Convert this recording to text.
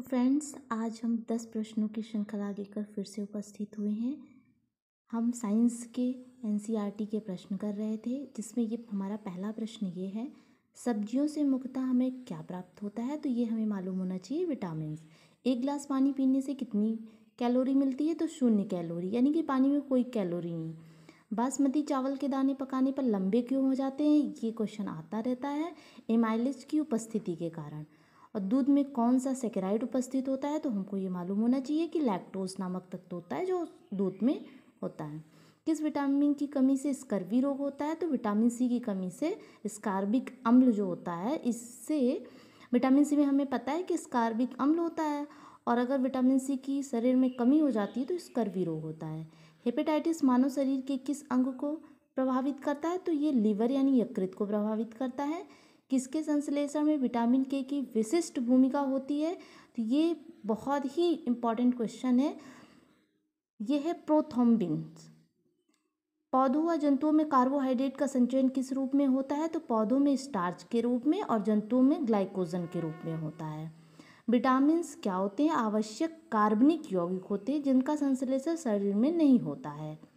तो फ्रेंड्स आज हम दस प्रश्नों की श्रृंखला लेकर फिर से उपस्थित हुए हैं हम साइंस के एन के प्रश्न कर रहे थे जिसमें ये हमारा पहला प्रश्न ये है सब्जियों से मुक्ता हमें क्या प्राप्त होता है तो ये हमें मालूम होना चाहिए विटामिन एक गिलास पानी पीने से कितनी कैलोरी मिलती है तो शून्य कैलोरी यानी कि पानी में कोई कैलोरी नहीं बासमती चावल के दाने पकाने पर लंबे क्यों हो जाते हैं ये क्वेश्चन आता रहता है एमाइलेज की उपस्थिति के कारण और दूध में कौन सा सेकेराइड उपस्थित होता है तो हमको ये मालूम होना चाहिए कि लैक्टोज नामक तत्व होता है जो दूध में होता है किस विटामिन की कमी से स्कर्वी रोग होता है तो विटामिन सी की कमी से स्कार्बिक अम्ल जो होता है इससे विटामिन सी में हमें पता है कि स्कार्बिक अम्ल होता है और अगर विटामिन सी की शरीर में कमी हो जाती है तो स्कर्वी रोग होता है हेपेटाइटिस मानव शरीर के किस अंग को प्रभावित करता है तो ये लीवर यानी यकृत को प्रभावित करता है किसके संश्लेषण में विटामिन के की विशिष्ट भूमिका होती है तो ये बहुत ही इम्पॉर्टेंट क्वेश्चन है ये है प्रोथोम्बिन पौधों व जंतुओं में कार्बोहाइड्रेट का संचयन किस रूप में होता है तो पौधों में स्टार्च के रूप में और जंतुओं में ग्लाइकोजन के रूप में होता है विटामिन क्या होते हैं आवश्यक कार्बनिक यौगिक होते हैं जिनका संश्लेषण शरीर में नहीं होता है